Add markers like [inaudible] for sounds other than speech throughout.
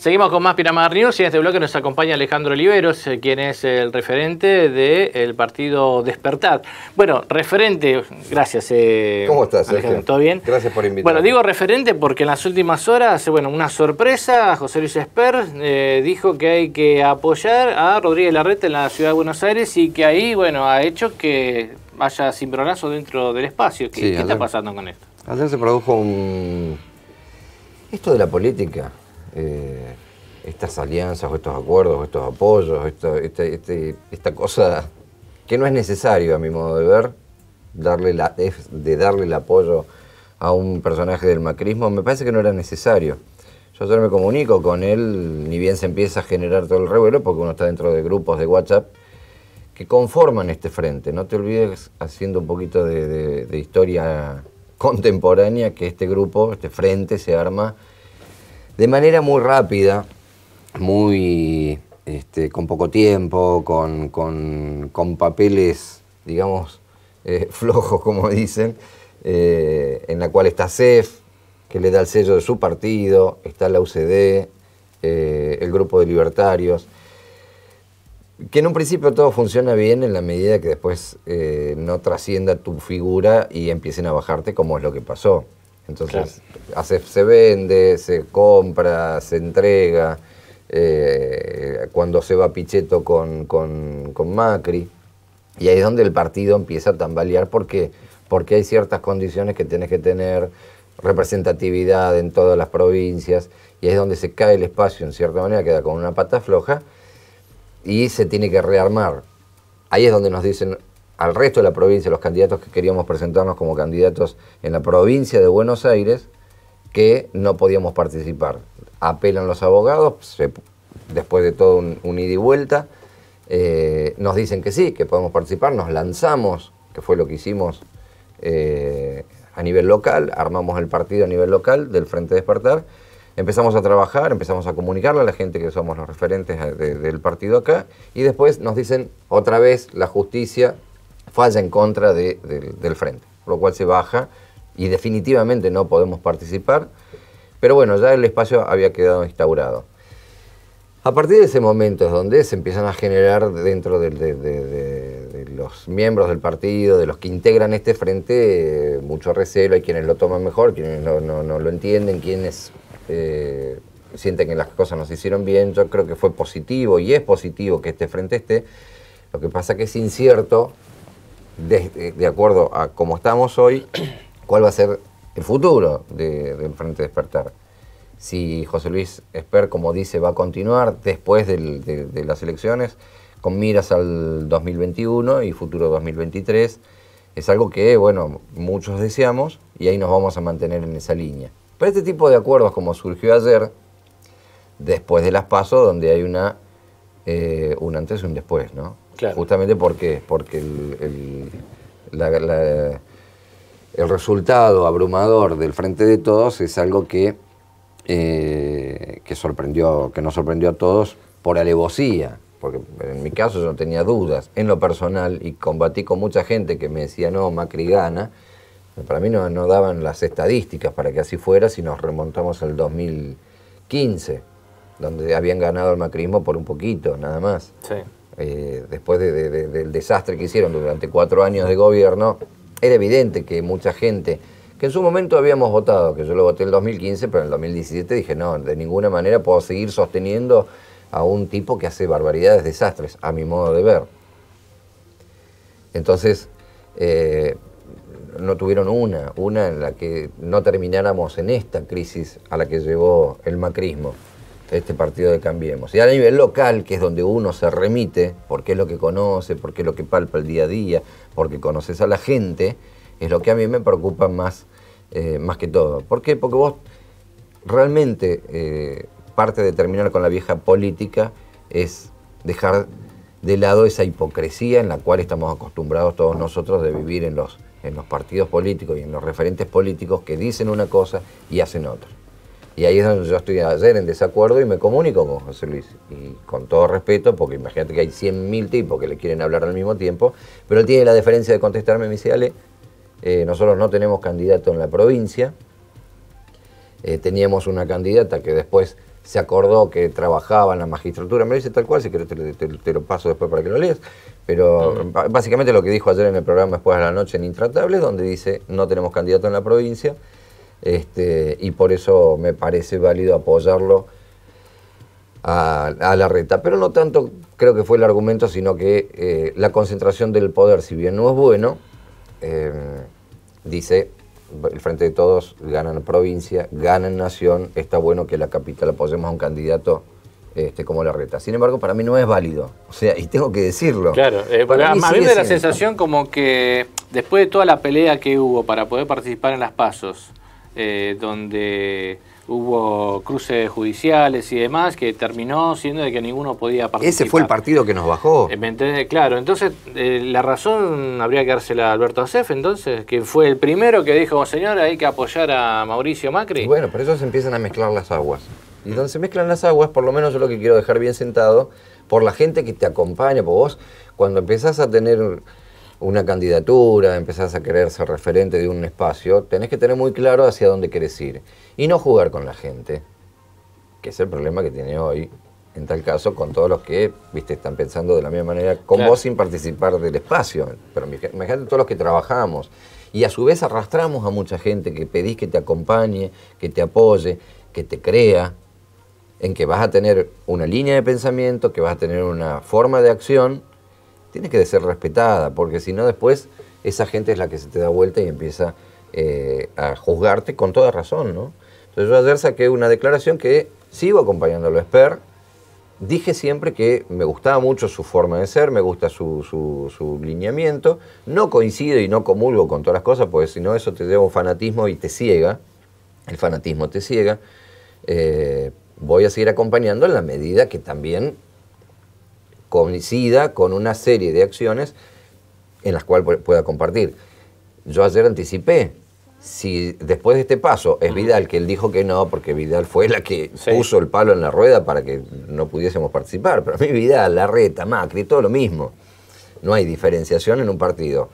Seguimos con más Piramar News y en este bloque nos acompaña Alejandro Oliveros, eh, quien es el referente del partido Despertar. Bueno, referente, gracias. Eh, ¿Cómo estás, Alejandro? ¿Todo bien? Gracias por invitarme. Bueno, digo referente porque en las últimas horas, eh, bueno, una sorpresa, José Luis Esper dijo que hay que apoyar a Rodríguez Larreta en la ciudad de Buenos Aires y que ahí, bueno, ha hecho que haya cimbronazo dentro del espacio. ¿Qué, está pasando con esto? Ayer se produjo un... Esto de la política eh, estas alianzas o estos acuerdos o estos apoyos, este, este, esta cosa que no es necesario a mi modo de ver, darle de darle el apoyo a un personaje del macrismo, me parece que no era necesario. Yo solo me comunico con él, ni bien se empieza a generar todo el revuelo, porque uno está dentro de grupos de WhatsApp que conforman este frente. No te olvides, haciendo un poquito de historia contemporánea, que este grupo, este frente, se arma de manera muy rápida, muy este, con poco tiempo, con, papeles, digamos, eh, [laughs] flojos, como dicen, eh, en la cual está CEF, que le da el sello de su partido, está la UCD, eh, el grupo de libertarios, que en un principio todo funciona bien en la medida que después no trascienda tu figura y empiecen a bajarte como es lo que pasó. Entonces, se vende, se compra, se entrega. Eh, cuando se va Pichetto con, Macri. Y ahí es donde el partido empieza a tambalear porque, porque hay ciertas condiciones que tienes que tener, representatividad en todas las provincias, y ahí es donde se cae el espacio, en cierta manera, queda con una pata floja, y se tiene que rearmar. Ahí es donde nos dicen, al resto de la provincia, los candidatos que queríamos presentarnos como candidatos en la provincia de Buenos Aires, que no podíamos participar. Apelan los abogados, después de todo un, ida y vuelta, eh, nos dicen que sí, que podemos participar, nos lanzamos, que fue lo que hicimos eh, a nivel local, armamos el partido a nivel local del Frente Despertar, empezamos a trabajar, empezamos a comunicarle a la gente que somos los referentes del partido acá, y después nos dicen otra vez la justicia falla en contra del frente, lo cual se baja y definitivamente no podemos participar. Pero bueno, ya el espacio había quedado instaurado. A partir de ese momento es donde se empiezan a generar dentro de, los miembros del partido, de los que integran este frente, mucho recelo. Hay quienes lo toman mejor, quienes no, lo entienden, quienes eh, sienten que las cosas no se hicieron bien. Yo creo que fue positivo y es positivo que este frente esté. Lo que pasa que es incierto de, acuerdo a cómo estamos hoy, [clears throat] cuál va a ser el futuro de, de Frente Despertar. Si José Luis Esper, como dice, va a continuar después de, las elecciones, con miras al 2021 y futuro 2023, es algo que, bueno, muchos deseamos y ahí nos vamos a mantener en esa línea. Pero este tipo de acuerdos, como surgió ayer, después de las pasos, donde hay una, eh, un antes y un después, ¿no? Justamente porque, porque el, resultado abrumador del Frente de Todos es algo que, eh, que, sorprendió, que nos sorprendió a todos por alevosía. Porque en mi caso yo no tenía dudas en lo personal y combatí con mucha gente que me decía, no, Macri gana. Para mí no, daban las estadísticas para que así fuera si nos remontamos al 2015, donde habían ganado el macrismo por un poquito, nada más. Sí. Eh, después del desastre que hicieron durante cuatro años de gobierno, era evidente que mucha gente, que en su momento habíamos votado, que yo lo voté en el 2015, pero en el 2017 dije, no, de ninguna manera puedo seguir sosteniendo a un tipo que hace barbaridades, desastres, a mi modo de ver. Entonces, eh, no tuvieron una, una en la que no termináramos en esta crisis a la que llevó el macrismo este partido de Cambiemos. Y a nivel local, que es donde uno se remite, porque es lo que conoce, porque es lo que palpa el día a día, porque conoces a la gente, es lo que a mí me preocupa más, eh, más que todo. ¿Por qué? Porque vos realmente eh, parte de terminar con la vieja política es dejar de lado esa hipocresía en la cual estamos acostumbrados todos nosotros de vivir en los, en los partidos políticos y en los referentes políticos que dicen una cosa y hacen otra. Y ahí es donde yo estoy ayer en desacuerdo y me comunico con José Luis. Y con todo respeto, porque imagínate que hay 100.000 tipos que le quieren hablar al mismo tiempo, pero él tiene la diferencia de contestarme, me dice, Ale, eh, nosotros no tenemos candidato en la provincia, eh, teníamos una candidata que después se acordó que trabajaba en la magistratura, me dice tal cual, si querés te, lo paso después para que lo leas, pero básicamente lo que dijo ayer en el programa después de la noche en Intratables, donde dice, no tenemos candidato en la provincia, este, y por eso me parece válido apoyarlo a, la reta. Pero no tanto creo que fue el argumento, sino que eh, la concentración del poder, si bien no es bueno, em, dice el Frente de Todos, ganan provincia, ganan nación, está bueno que la capital apoyemos a un candidato este, como la reta. Sin embargo, para mí no es válido. O sea, y tengo que decirlo. Claro, eh, me da la sensación como que después de toda la pelea que hubo para poder participar en las pasos, eh, donde hubo cruces judiciales y demás, que terminó siendo de que ninguno podía participar. Ese fue el partido que nos bajó. Eh, ¿Me Claro, entonces eh, la razón habría que dársela a Alberto Acef, entonces, que fue el primero que dijo, oh, señor, hay que apoyar a Mauricio Macri. bueno, pero se empiezan a mezclar las aguas. Mm. Y donde se mezclan las aguas, por lo menos yo lo que quiero dejar bien sentado, por la gente que te acompaña, por vos, cuando empezás a tener una candidatura, empezás a querer ser referente de un espacio, tenés que tener muy claro hacia dónde querés ir y no jugar con la gente, que es el problema que tiene hoy, en tal caso, con todos los que viste están pensando de la misma manera con vos sin participar del espacio. Pero imagínate todos los que trabajamos y a su vez arrastramos a mucha gente que pedís que te acompañe, que te apoye, que te crea, en que vas a tener una línea de pensamiento, que vas a tener una forma de acción tiene que ser respetada, porque si no después esa gente es la que se te da vuelta y empieza eh, a juzgarte con toda razón, ¿no? Entonces yo ayer saqué una declaración que sigo acompañando a Esper, dije siempre que me gustaba mucho su forma de ser, me gusta su, su, lineamiento, no coincido y no comulgo con todas las cosas, porque si no eso te lleva un fanatismo y te ciega, el fanatismo te ciega, eh, voy a seguir acompañando en la medida que también coincida con una serie de acciones en las cuales pueda compartir. Yo ayer anticipé, si después de este paso es Vidal, que él dijo que no, porque Vidal fue la que puso el palo en la rueda para que no pudiésemos participar, pero a mí Vidal, reta Macri, todo lo mismo. No hay diferenciación en un partido.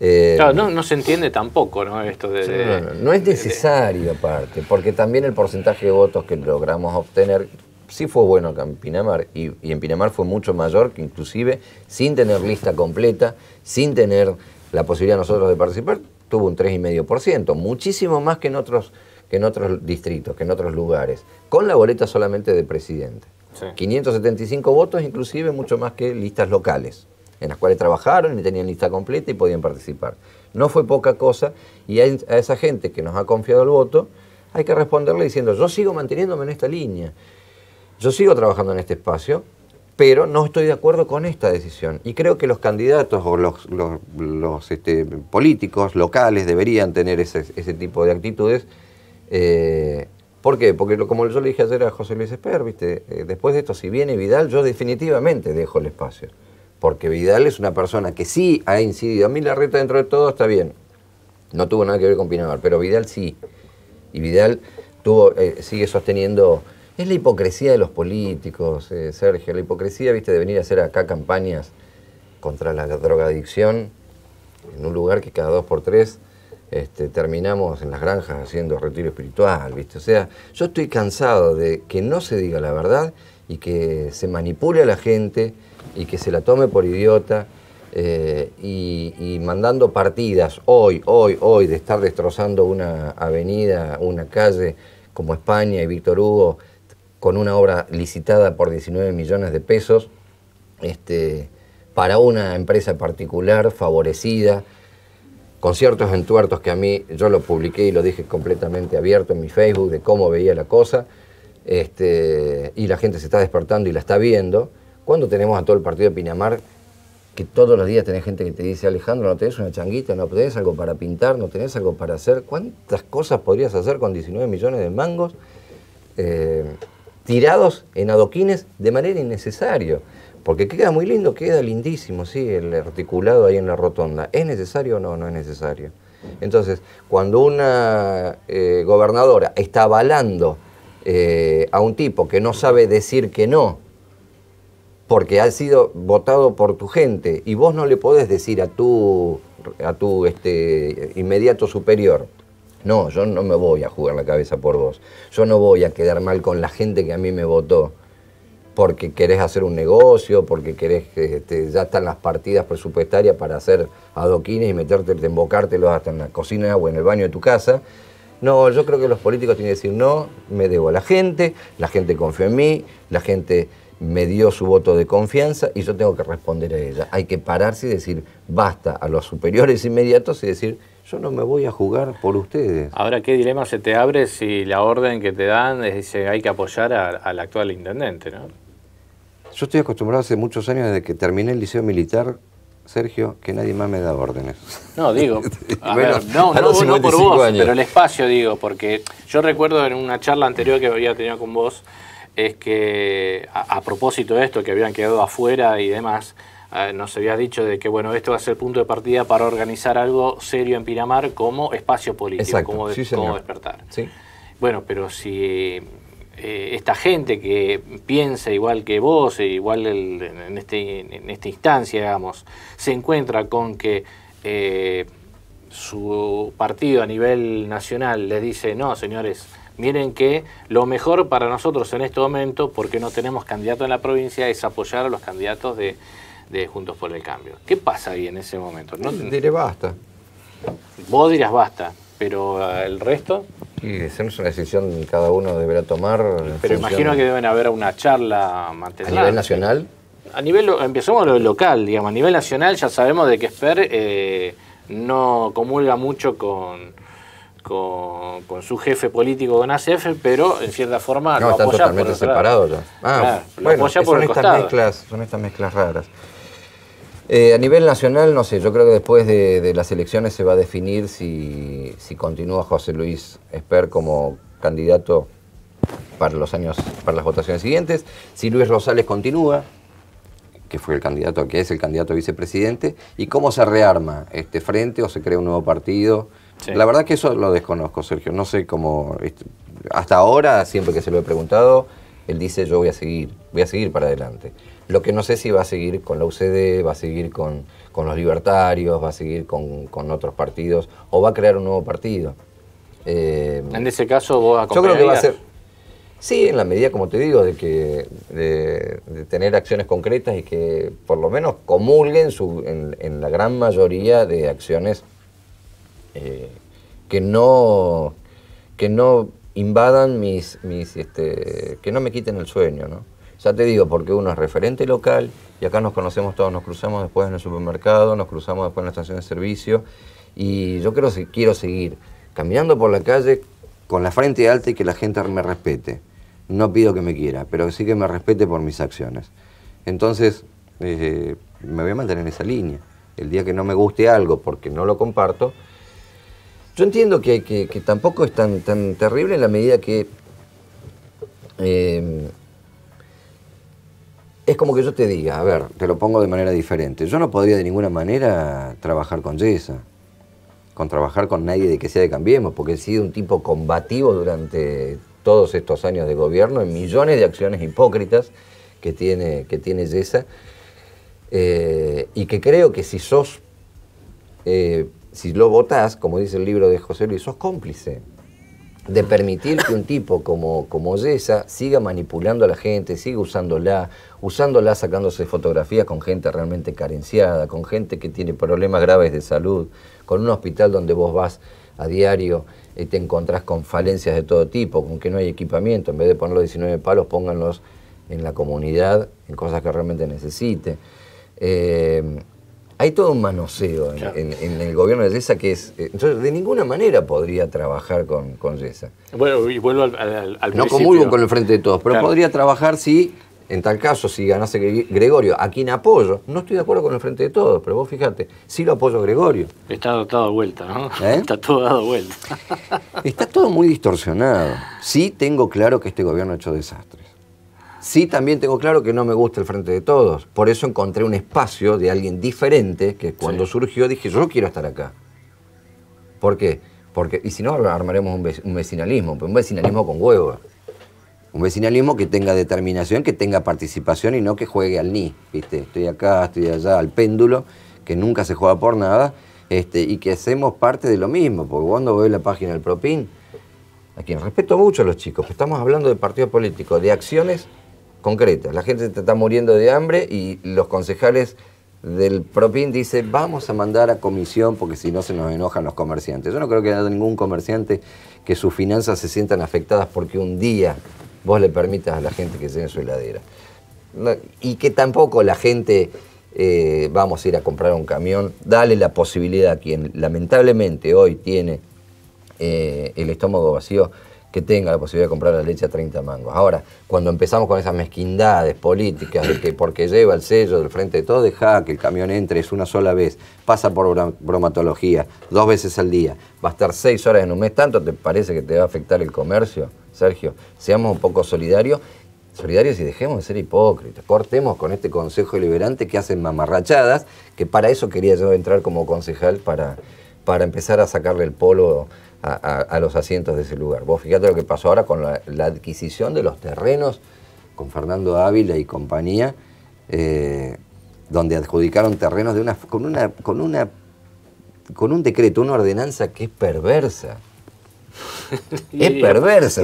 Eh, claro, no, se entiende tampoco, ¿no? Esto de, no, es necesario, aparte, porque también el porcentaje de votos que logramos obtener sí fue bueno acá en Pinamar y, en Pinamar fue mucho mayor que inclusive sin tener lista completa, sin tener la posibilidad nosotros de participar, tuvo un 3,5%, muchísimo más que en otros que en otros distritos, que en otros lugares, con la boleta solamente de presidente. 575 votos, inclusive mucho más que listas locales, en las cuales trabajaron y tenían lista completa y podían participar. No fue poca cosa y a esa gente que nos ha confiado el voto hay que responderle diciendo, yo sigo manteniéndome en esta línea. Yo sigo trabajando en este espacio, pero no estoy de acuerdo con esta decisión. Y creo que los candidatos o los, este, políticos locales deberían tener ese, tipo de actitudes. Eh, ¿Por qué? Porque como yo le dije ayer a José Luis Esper, eh, después de esto, si viene Vidal, yo definitivamente dejo el espacio. Porque Vidal es una persona que sí ha incidido. A mí la reta dentro de todo está bien. No tuvo nada que ver con Pinamar, pero Vidal sí. Y Vidal tuvo, eh, sigue sosteniendo es la hipocresía de los políticos, eh, Sergio, la hipocresía, viste, de venir a hacer acá campañas contra la drogadicción, en un lugar que cada dos por tres este, terminamos en las granjas haciendo retiro espiritual, ¿viste? O sea, yo estoy cansado de que no se diga la verdad y que se manipule a la gente y que se la tome por idiota eh, y, y, mandando partidas hoy, hoy, hoy, de estar destrozando una avenida, una calle como España y Víctor Hugo, con una obra licitada por 19 millones de pesos este, para una empresa particular favorecida. con ciertos entuertos que a mí yo lo publiqué y lo dije completamente abierto en mi Facebook de cómo veía la cosa. Este, y la gente se está despertando y la está viendo. ¿Cuándo tenemos a todo el partido de Pinamar que todos los días tenés gente que te dice, Alejandro, no tenés una changuita, no tenés algo para pintar, no tenés algo para hacer. ¿Cuántas cosas podrías hacer con 19 millones de mangos? Eh, tirados en adoquines de manera innecesaria. Porque queda muy lindo, queda lindísimo, sí, el articulado ahí en la rotonda. ¿Es necesario o no? No es necesario. Entonces, cuando una eh, gobernadora está avalando eh, a un tipo que no sabe decir que no, porque ha sido votado por tu gente, y vos no le podés decir a tu, a tu este, inmediato superior, no, yo no me voy a jugar la cabeza por vos. Yo no voy a quedar mal con la gente que a mí me votó porque querés hacer un negocio, porque querés, que este, ya están las partidas presupuestarias para hacer adoquines y meterte, embocártelos hasta en la cocina o en el baño de tu casa. No, yo creo que los políticos tienen que decir, no, me debo a la gente, la gente confió en mí, la gente me dio su voto de confianza y yo tengo que responder a ella. Hay que pararse y decir, basta a los superiores inmediatos y decir, yo no me voy a jugar por ustedes. Ahora, ¿qué dilema se te abre si la orden que te dan es dice hay que apoyar al actual intendente? ¿no? Yo estoy acostumbrado hace muchos años, desde que terminé el liceo militar, Sergio, que nadie más me da órdenes. No, digo, [laughs] a ver, no, no, por vos, pero el espacio, digo, porque yo recuerdo en una charla anterior que había tenido con vos, es que a propósito de esto, que habían quedado afuera y demás, Ah, nos habías dicho de que bueno, esto va a ser el punto de partida para organizar algo serio en Pinamar como espacio político, como, despertar. Bueno, pero si eh, esta gente que piensa igual que vos, e igual en, este, en esta instancia, digamos, se encuentra con que eh, su partido a nivel nacional les dice, no, señores, miren que lo mejor para nosotros en este momento, porque no tenemos candidato en la provincia, es apoyar a los candidatos de, de Juntos por el Cambio. ¿Qué pasa ahí en ese momento? No diré basta. Vos dirás basta, pero eh, el resto. Y es una decisión que cada uno deberá tomar. Pero imagino que deben haber una charla mantenida. ¿A nivel nacional? A nivel, empezamos lo local, digamos. A nivel nacional ya sabemos de que Esper eh, no comulga mucho con, con, su jefe político con ACF, pero en cierta forma no, están totalmente separados ah, son estas mezclas, son estas mezclas raras. Eh, a nivel nacional, no sé, yo creo que después de, las elecciones se va a definir si, continúa José Luis Esper como candidato para los años, para las votaciones siguientes, si Luis Rosales continúa, que fue el candidato, que es el candidato a vicepresidente, y cómo se rearma este frente o se crea un nuevo partido. La verdad que eso lo desconozco, Sergio. No sé cómo. Hasta ahora, siempre que se lo he preguntado, él dice yo voy a seguir, voy a seguir para adelante. Lo que no sé si va a seguir con la UCD, va a seguir con, los libertarios, va a seguir con, otros partidos, o va a crear un nuevo partido. Eh, en ese caso vos Yo creo que va a ser... Sí, en la medida, como te digo, de que de, tener acciones concretas y que por lo menos comulguen en, la gran mayoría de acciones eh, que no que no invadan mis, mis este, que no me quiten el sueño, ¿no? Ya te digo, porque uno es referente local y acá nos conocemos todos, nos cruzamos después en el supermercado, nos cruzamos después en la estación de servicio y yo creo que quiero seguir caminando por la calle con la frente alta y que la gente me respete. No pido que me quiera, pero sí que me respete por mis acciones. Entonces, eh, me voy a mantener en esa línea. El día que no me guste algo porque no lo comparto, yo entiendo que, tampoco es tan, tan terrible en la medida que eh, es como que yo te diga, a ver, te lo pongo de manera diferente. Yo no podría de ninguna manera trabajar con Yesa, con trabajar con nadie de que sea de Cambiemos, porque he sido un tipo combativo durante todos estos años de gobierno en millones de acciones hipócritas que tiene, que Yesa. Eh, y que creo que si sos, eh, si lo votás, como dice el libro de José Luis, sos cómplice de permitir que un tipo como, como Yesa siga manipulando a la gente, siga usándola, usándola sacándose fotografías con gente realmente carenciada, con gente que tiene problemas graves de salud, con un hospital donde vos vas a diario y te encontrás con falencias de todo tipo, con que no hay equipamiento, en vez de poner los 19 palos, pónganlos en la comunidad, en cosas que realmente necesite. Eh, hay todo un manoseo en, el gobierno de Yesa que es. Eh, entonces, de ninguna manera podría trabajar con, con Yesa. Bueno, y vuelvo al, al, No comulgo con el frente de todos, pero podría trabajar si, en tal caso, si ganase Gregorio, a quien apoyo. No estoy de acuerdo con el frente de todos, pero vos fíjate, sí lo apoyo Gregorio. Está dado vuelta, ¿no? ¿Eh? Está todo dado vuelta. Está todo muy distorsionado. Sí tengo claro que este gobierno ha hecho desastre. Sí, también tengo claro que no me gusta el frente de todos. Por eso encontré un espacio de alguien diferente que cuando surgió dije, yo quiero estar acá. ¿Por qué? Porque, y si no, armaremos un vecinalismo, un vecinalismo con huevo. Un vecinalismo que tenga determinación, que tenga participación y no que juegue al ni, ¿viste? Estoy acá, estoy allá, al péndulo, que nunca se juega por nada, este, y que hacemos parte de lo mismo, porque cuando veo la página del Propin. a quien respeto mucho a los chicos, que estamos hablando de partido político, de acciones concretas. La gente está muriendo de hambre y los concejales del Propin dicen vamos a mandar a comisión porque si no se nos enojan los comerciantes. Yo no creo que haya ningún comerciante que sus finanzas se sientan afectadas porque un día vos le permitas a la gente que en su heladera. y que tampoco la gente, eh, vamos a ir a comprar un camión, dale la posibilidad a quien lamentablemente hoy tiene eh, el estómago vacío que tenga la posibilidad de comprar la leche a 30 mangos. Ahora, cuando empezamos con esas mezquindades políticas de que porque lleva el sello del frente de todo, deja que el camión entre es una sola vez, pasa por bromatología dos veces al día, va a estar seis horas en un mes, ¿tanto te parece que te va a afectar el comercio, Sergio? Seamos un poco solidarios solidarios y dejemos de ser hipócritas. Cortemos con este Consejo Liberante que hacen mamarrachadas, que para eso quería yo entrar como concejal, para, para empezar a sacarle el polo a, los asientos de ese lugar. Vos fíjate lo que pasó ahora con la, adquisición de los terrenos con Fernando Ávila y compañía, eh, donde adjudicaron terrenos con, una, con, una, con un decreto, una ordenanza que es perversa. [laughs] es perversa,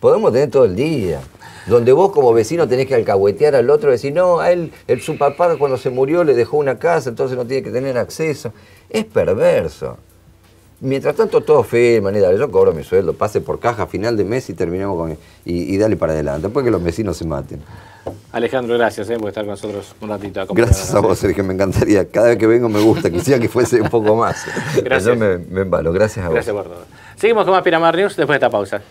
podemos tener todo el día. Donde vos como vecino tenés que alcahuetear al otro y decir, no, a él, el, su papá cuando se murió le dejó una casa, entonces no tiene que tener acceso. Es perverso. Mientras tanto, todo firman manera dale, yo cobro mi sueldo, pase por caja final de mes y terminamos con. Y, y dale para adelante, después que los vecinos se maten. Alejandro, gracias eh, por estar con nosotros un ratito. Gracias a vos, Sergio, me encantaría. Cada vez que vengo me gusta, quisiera que fuese un poco más. [laughs] Gracias. Yo me, embalo, gracias a vos. Gracias por todo. Seguimos con más Piramar News después de esta pausa.